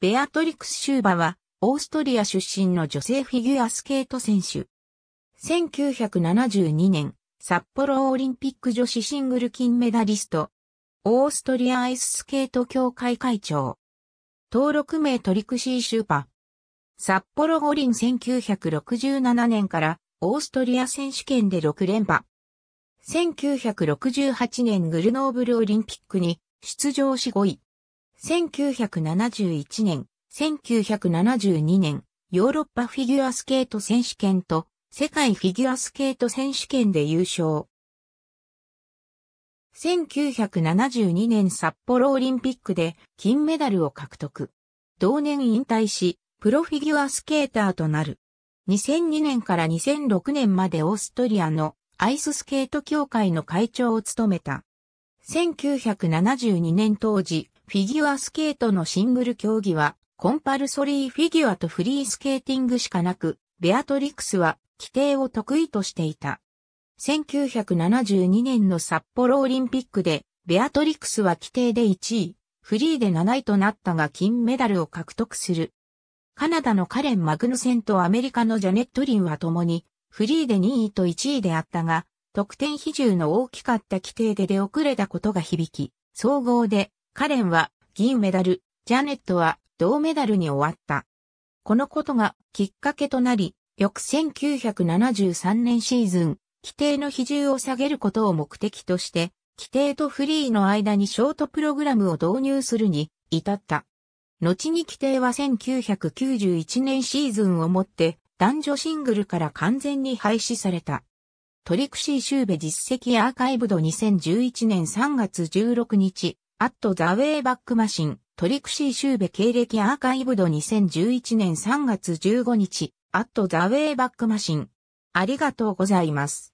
ベアトリクス・シューバは、オーストリア出身の女性フィギュアスケート選手。1972年、札幌オリンピック女子シングル金メダリスト。オーストリアアイススケート協会会長。登録名トリクシー・シューバ。札幌五輪1967年からオーストリア選手権で6連覇。1968年グルノーブルオリンピックに出場し5位。1971年、1972年、ヨーロッパフィギュアスケート選手権と世界フィギュアスケート選手権で優勝。1972年札幌オリンピックで金メダルを獲得。同年引退し、プロフィギュアスケーターとなる。2002年から2006年までオーストリアのアイススケート協会の会長を務めた。1972年当時、フィギュアスケートのシングル競技は、コンパルソリーフィギュアとフリースケーティングしかなく、ベアトリクスは規定を得意としていた。1972年の札幌オリンピックで、ベアトリクスは規定で1位、フリーで7位となったが金メダルを獲得する。カナダのカレン・マグヌセンとアメリカのジャネット・リンは共に、フリーで2位と1位であったが、得点比重の大きかった規定で出遅れたことが響き、総合でカレンは銀メダル、ジャネットは銅メダルに終わった。このことがきっかけとなり、翌1973年シーズン、規定の比重を下げることを目的として、規定とフリーの間にショートプログラムを導入するに至った。後に規定は1991年シーズンをもって男女シングルから完全に廃止された。トリクシー・シューベ実績アーカイブド2011年3月16日、アット・ザ・ウェイ・バック・マシン、トリクシー・シューベ経歴アーカイブド2011年3月15日、アット・ザ・ウェイ・バック・マシン。ありがとうございます。